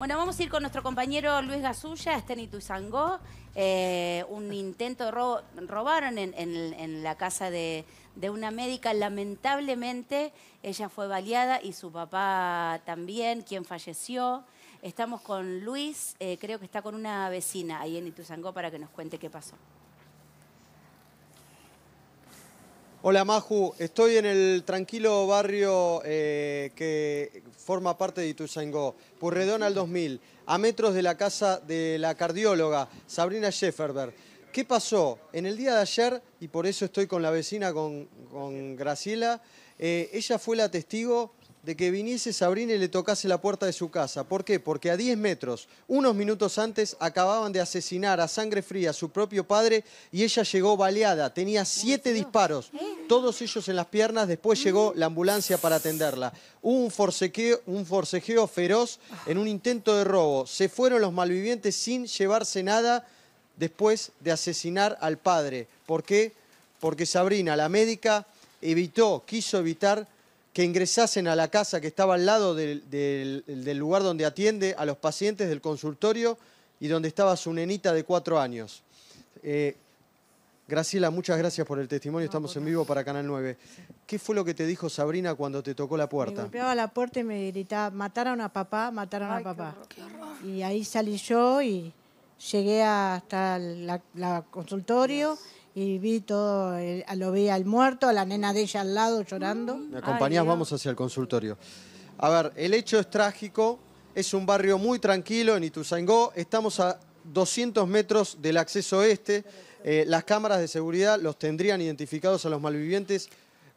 Bueno, vamos a ir con nuestro compañero Luis Gasulla, está en Ituzangó. Eh, un intento robaron en, la casa de, una médica. Lamentablemente, ella fue baleada y su papá también, quien falleció. Estamos con Luis, eh, creo que está con una vecina ahí en Ituzangó para que nos cuente qué pasó. Hola Maju, estoy en el tranquilo barrio eh, que forma parte de Ituzaingó, Purredón al 2000, a metros de la casa de la cardióloga Sabrina Shefferberg. ¿Qué pasó en el día de ayer? Y por eso estoy con la vecina, con, Graciela. Eh, ella fue la testigo de que viniese Sabrina y le tocase la puerta de su casa. ¿Por qué? Porque a 10 metros, unos minutos antes, acababan de asesinar a sangre fría a su propio padre y ella llegó baleada. Tenía siete disparos, ¿Eh? todos ellos en las piernas. Después llegó mm. la ambulancia para atenderla. Hubo un forcejeo, un forcejeo feroz en un intento de robo. Se fueron los malvivientes sin llevarse nada después de asesinar al padre. ¿Por qué? Porque Sabrina, la médica, evitó, quiso evitar que ingresasen a la casa que estaba al lado del, lugar donde atiende a los pacientes del consultorio y donde estaba su nenita de cuatro años. Eh, Graciela, muchas gracias por el testimonio. Estamos en vivo para Canal 9. ¿Qué fue lo que te dijo Sabrina cuando te tocó la puerta? Me golpeaba la puerta y me gritaba, mataron a papá, mataron a papá. Y ahí salí yo y llegué hasta el consultorio y vi todo, lo vi al muerto, a la nena de ella al lado llorando. Mm. Me acompañás, vamos hacia el consultorio. A ver, el hecho es trágico, es un barrio muy tranquilo en Ituzaingó, estamos a 200 metros del acceso este, las cámaras de seguridad los tendrían identificados a los malvivientes,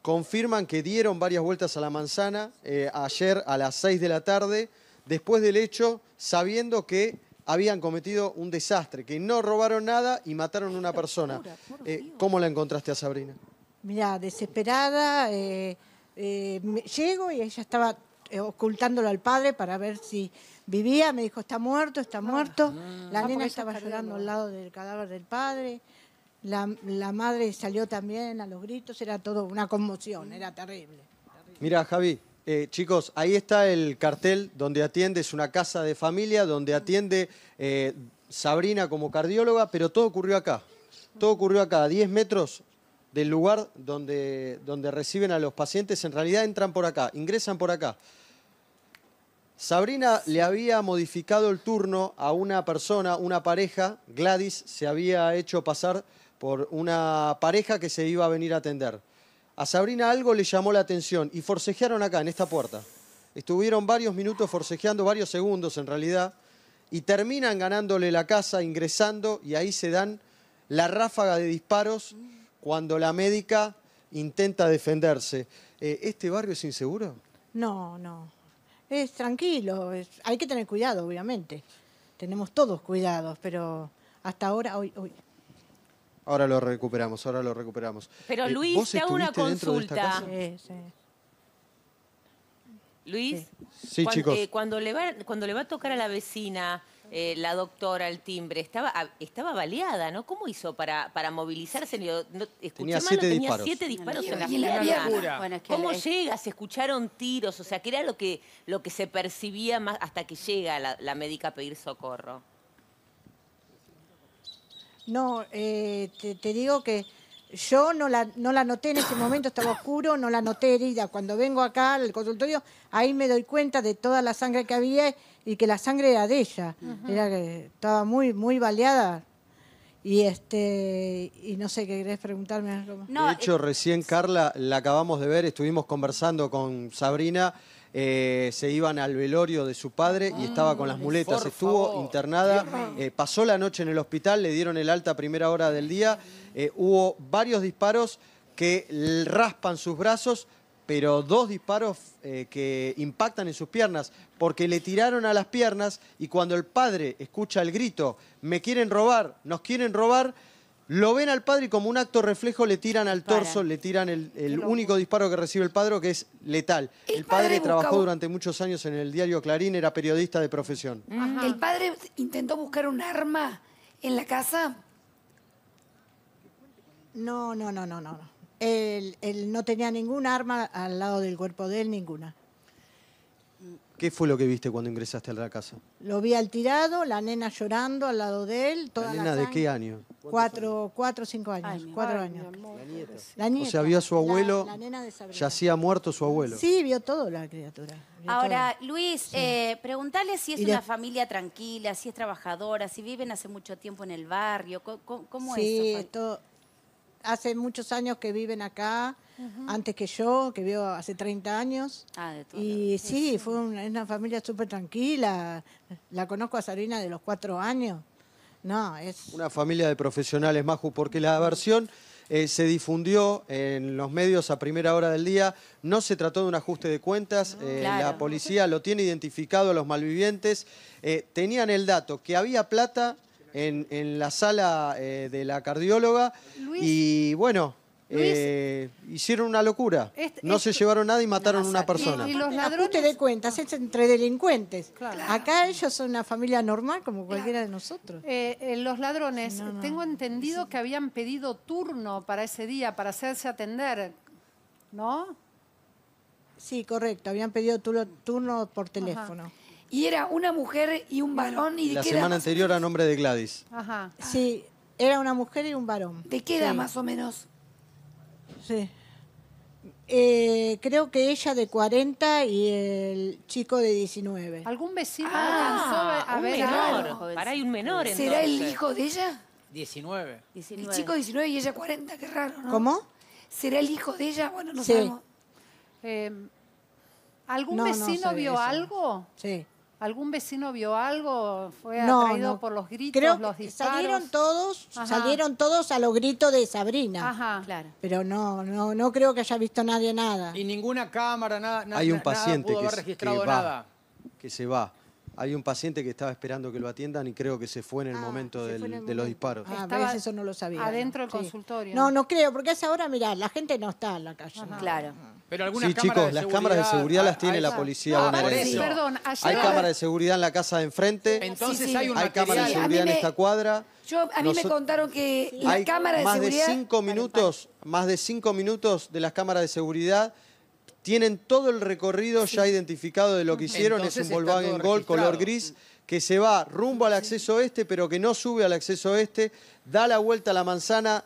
confirman que dieron varias vueltas a la manzana eh, ayer a las 6 de la tarde, después del hecho, sabiendo que habían cometido un desastre, que no robaron nada y mataron a una persona. Eh, ¿Cómo la encontraste a Sabrina? mira desesperada, eh, eh, llego y ella estaba ocultándolo al padre para ver si vivía, me dijo, está muerto, está ah. muerto. Ah. la ah, nena estaba llorando al lado del cadáver del padre. La, madre salió también a los gritos, era todo una conmoción, era terrible. Mira, Javi, eh, chicos, ahí está el cartel donde atiende, es una casa de familia, donde atiende eh, Sabrina como cardióloga, pero todo ocurrió acá. Todo ocurrió acá, a 10 metros del lugar donde, donde reciben a los pacientes. En realidad entran por acá, ingresan por acá. Sabrina le había modificado el turno a una persona, una pareja. Gladys se había hecho pasar por una pareja que se iba a venir a atender. A Sabrina algo le llamó la atención y forcejearon acá, en esta puerta. Estuvieron varios minutos forcejeando, varios segundos en realidad, y terminan ganándole la casa, ingresando, y ahí se dan la ráfaga de disparos cuando la médica intenta defenderse. Eh, ¿Este barrio es inseguro? No, no. Es tranquilo. Hay que tener cuidado, obviamente. Tenemos todos cuidados, pero hasta ahora, hoy. Ahora lo recuperamos, ahora lo recuperamos. Pero eh, Luis, te hago una consulta. Luis, cuando, le va, cuando le va a tocar a la vecina, eh, la doctora, el timbre, estaba, ah, estaba baleada, ¿no? ¿Cómo hizo para, para movilizarse? disparos. la ¿Cómo llega? Se escucharon tiros, o sea, que era lo que, lo que se percibía más hasta que llega la médica a pedir socorro. No, eh, te, digo que yo no la, no la noté en ese momento, estaba oscuro, no la noté herida. Cuando vengo acá al consultorio, ahí me doy cuenta de toda la sangre que había y que la sangre era de ella. Era que estaba muy, muy baleada. Y este y no sé qué querés preguntarme algo de hecho, recién Carla la acabamos de ver, estuvimos conversando con Sabrina eh, se iban al velorio de su padre y estaba con las mm, muletas. Estuvo internada, eh, pasó la noche en el hospital, le dieron el alta primera hora del día. Eh, hubo varios disparos que raspan sus brazos, pero dos disparos que impactan en sus piernas, porque le tiraron a las piernas y cuando el padre escucha el grito, me quieren robar, nos quieren robar, lo ven al padre como un acto reflejo le tiran al torso, le tiran el, único disparo que recibe el padre, que es letal. El, padre, trabajó durante muchos años en el diario Clarín, era periodista de profesión. El padre intentó buscar un arma en la casa. No, no, no, no, no. no. Él, él no tenía ningún arma al lado del cuerpo de él, ninguna. ¿Qué fue lo que viste cuando ingresaste a la casa? Lo vi al tirado, la nena llorando al lado de él. ¿La nena de qué año? Cuatro, cuatro cinco años. Cuatro años. La nieta. O sea, vio a su abuelo. La, nena Yacía muerto su abuelo. Sí, vio todo la criatura. Ahora, Luis, eh, preguntale si es una familia tranquila, si es trabajadora, si viven hace mucho tiempo en el barrio. ¿Cómo, es Sí, hace muchos años que viven acá antes que yo, que veo hace 30 años. Ah, de todo y sí, fue una, familia súper tranquila. La conozco a Sarina de los cuatro años. No, es... Una familia de profesionales, Maju, porque la versión... Eh, se difundió en los medios a primera hora del día. No se trató de un ajuste de cuentas, eh, la policía lo tiene identificado a los malvivientes. Eh, tenían el dato que había plata en, en la sala de la cardióloga Luis. y bueno, eh, hicieron una locura. Este, no se este- llevaron nada y mataron a una persona. Y, los ladrones de cuentas, es entre delincuentes. Acá ellos son una familia normal como cualquiera de nosotros. Eh, eh, los ladrones, tengo entendido que habían pedido turno para ese día, para hacerse atender, ¿no? Sí, correcto, habían pedido turno por teléfono. Y era una mujer y un varón. Y La semana anterior a nombre de Gladys. Ajá. Sí, era una mujer y un varón. te queda más o menos? Eh, creo que ella de 40 y el chico de 19. ¿Algún vecino ah, a ver menor. Para, hay un menor entonces. ¿Será el hijo de ella? 19. El chico 19 y ella 40, qué raro, ¿no? ¿Cómo? ¿Será el hijo de ella? Bueno, no sabemos. Eh, ¿Algún vecino vio algo? Sí. ¿Algún vecino vio algo? ¿Fue atraído por los gritos, los Salieron todos, salieron todos a los gritos de Sabrina. Ajá, claro. Pero no, no, no creo que haya visto nadie nada. Y ninguna cámara, nada. Hay un paciente que se va. Hay un paciente que estaba esperando que lo atiendan y creo que se fue en el, ah, momento, de los disparos. Ah, estaba eso no lo sabía. Adentro del consultorio. No, no creo, porque a ahora hora, mirá, la gente no está en la calle. Claro. sí, chicos, las cámaras de seguridad las tiene la policía ah, Hay cámaras de seguridad en la casa de enfrente. Entonces hay un Hay cámaras de seguridad en esta cuadra. Yo, a mí me contaron que hay cámara de más De cinco minutos, más de cinco minutos de las cámaras de seguridad tienen todo el recorrido ya identificado de lo que hicieron. es un Volkswagen Gol color gris que se va rumbo al acceso este, pero que no sube al acceso este, da la vuelta a la manzana,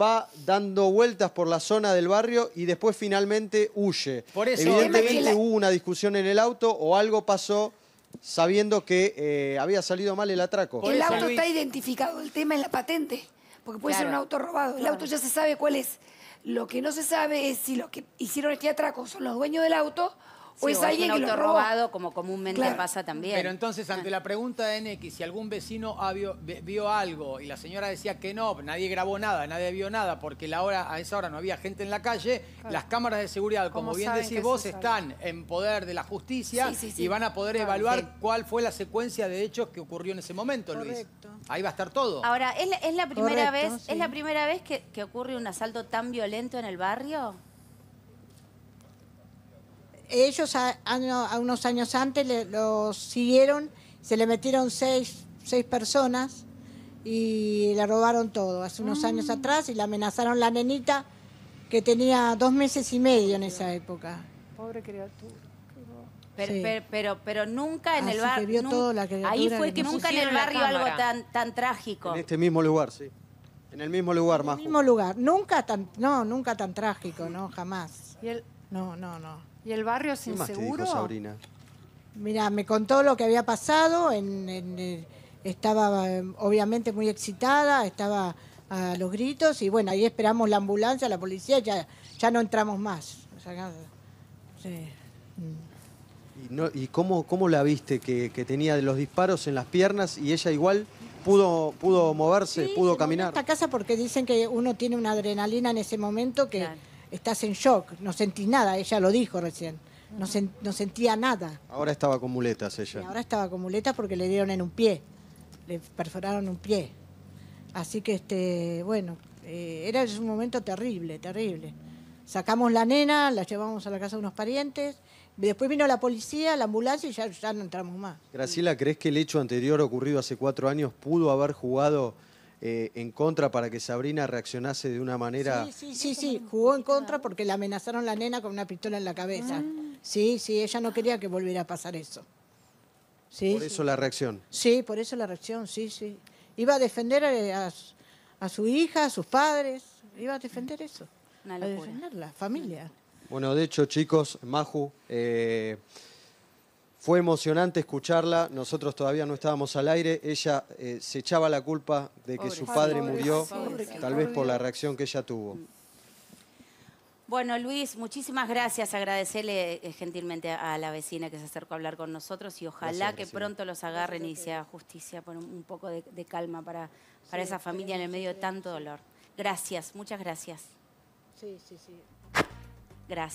va dando vueltas por la zona del barrio y después finalmente huye. Evidentemente hubo una discusión en el auto o algo pasó sabiendo que eh, había salido mal el atraco. el auto está identificado, el tema es la patente, porque puede ser un auto robado, el auto ya se sabe cuál es. Lo que no se sabe es si los que hicieron el teatro son los dueños del auto o es alguien lo robado, como comúnmente pasa también. Pero entonces, ante la pregunta de NX, si algún vecino vio, algo y la señora decía que no, nadie grabó nada, nadie vio nada, porque la hora, a esa hora no había gente en la calle, las cámaras de seguridad, como bien decís vos, están en poder de la justicia y van a poder evaluar cuál fue la secuencia de hechos que ocurrió en ese momento, Luis. Ahí va a estar todo. Ahora, ¿es la, primera vez, ¿es la primera vez que, ocurre un asalto tan violento en el barrio? Ellos a, unos años antes le, lo siguieron, se le metieron seis, seis personas y le robaron todo, hace unos mm. años atrás, y le amenazaron la nenita que tenía dos meses y medio en esa época. Pobre criatura. Pero, pero, nunca en el barrio. Ahí fue que nunca en el barrio algo tan, tan trágico. En este mismo lugar, sí. En el mismo lugar, más. En el mismo lugar. Nunca tan, no, nunca tan trágico, no, jamás. ¿Y el, no, no, no. ¿Y el barrio es inseguro? Mira, me contó lo que había pasado. En, eh, estaba eh, obviamente muy excitada, estaba a los gritos y bueno, ahí esperamos la ambulancia, la policía, ya, ya no entramos más. ¿Y, no, y cómo, cómo, la viste? Que, que, tenía los disparos en las piernas y ella igual pudo, pudo moverse, pudo caminar. Esta casa porque dicen que uno tiene una adrenalina en ese momento que estás en shock, no sentí nada, ella lo dijo recién. No, no, sentía nada. Ahora estaba con muletas ella. ahora estaba con muletas porque le dieron en un pie, le perforaron un pie. Así que, este, bueno, eh, era un momento terrible, terrible. Sacamos la nena, la llevamos a la casa de unos parientes. Después vino la policía, la ambulancia y ya, ya no entramos más. Graciela, ¿crees que el hecho anterior ocurrido hace cuatro años pudo haber jugado eh, en contra para que Sabrina reaccionase de una manera... Sí, sí, sí, jugó en contra porque le amenazaron la nena con una pistola en la cabeza. Ah. Sí, sí, ella no quería que volviera a pasar eso. Sí, por eso la reacción. Sí, por eso la reacción, sí, sí. Iba a defender eh, a su hija, a sus padres, iba a defender eso familia. Bueno, de hecho, chicos, Maju, eh, fue emocionante escucharla. Nosotros todavía no estábamos al aire. Ella eh, se echaba la culpa de que su padre murió, tal vez por la reacción que ella tuvo. Mm. Bueno, Luis, muchísimas gracias. Agradecerle eh, gentilmente a la vecina que se acercó a hablar con nosotros y ojalá que pronto los agarren y sea justicia por un poco de, calma para, para esa familia en el medio de tanto dolor. Gracias, muchas gracias. Sí, sí, sí. Gracias.